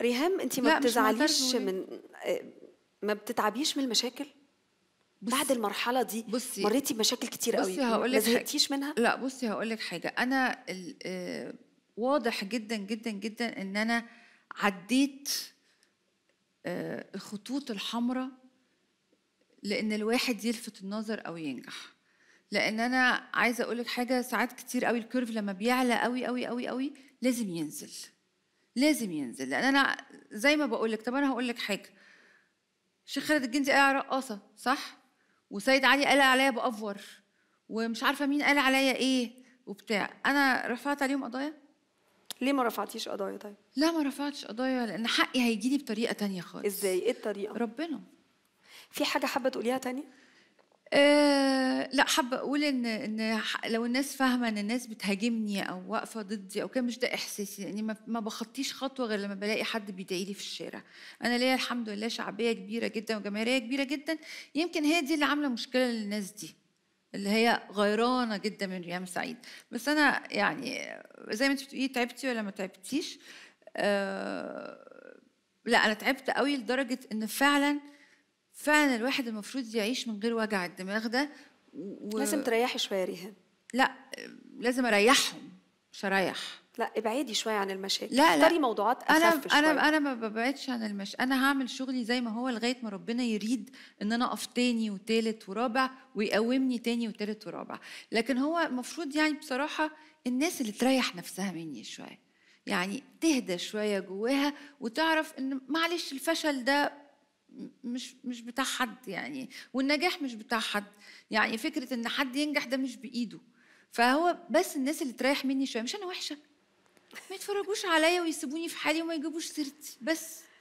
ريهام انت ما بتزعليش من آه، ما بتتعبيش من المشاكل بعد المرحله دي بصي مريتي بمشاكل كتير قوي بصي هقول لك حاجه زهقتيش منها لا بصي هقول لك حاجه انا آه، واضح جدا جدا جدا ان انا عديت آه، الخطوط الحمراء لان الواحد يلفت النظر او ينجح لان انا عايزه اقول لك حاجه ساعات كتير قوي الكيرف لما بيعلى قوي قوي قوي قوي لازم ينزل لازم ينزل لان انا زي ما بقول لك طب انا هقول لك حاجه الشيخ خالد الجندي قال رقاصه صح وسيد علي قال عليا بافور ومش عارفه مين قال عليا ايه وبتاع انا رفعت عليهم قضايا ليه ما رفعتيش قضايا طيب لا ما رفعتش قضايا لان حقي هيجي لي بطريقه تانية خالص ازاي ايه الطريقه ربنا في حاجه حابه تقوليها تانية آه، لا حابة أقول إن إن لو الناس فاهمة إن الناس بتهاجمني أو واقفة ضدي أو كده مش ده إحساسي لأني يعني ما بخطيش خطوة غير لما بلاقي حد بيدعي لي في الشارع. أنا ليا الحمد لله شعبية كبيرة جدا وجماهيرية كبيرة جدا يمكن هي دي اللي عاملة مشكلة للناس دي. اللي هي غيرانة جدا من ريام سعيد بس أنا يعني زي ما أنت بتقولي تعبتي ولا ما تعبتيش أه لا أنا تعبت قوي لدرجة إن فعلا فعلا الواحد المفروض يعيش من غير وجع الدماغ ده و... لازم تريحي شويه ريهام لا لازم اريحهم مش اريح لا ابعدي شويه عن المشاكل لا اختاري موضوعات اخف انا شوية. انا انا ما ببعدش عن المش انا هعمل شغلي زي ما هو لغايه ما ربنا يريد ان انا اقف تاني وتالت ورابع ويقومني تاني وتالت ورابع لكن هو المفروض يعني بصراحه الناس اللي تريح نفسها مني شويه يعني تهدى شويه جواها وتعرف ان معلش الفشل ده مش مش بتاع حد يعني والنجاح مش بتاع حد يعني فكره ان حد ينجح ده مش بايده فهو بس الناس اللي تريح مني شويه مش انا وحشه ما يتفرجوش عليا ويسيبوني في حالي وما يجيبوش سيرتي بس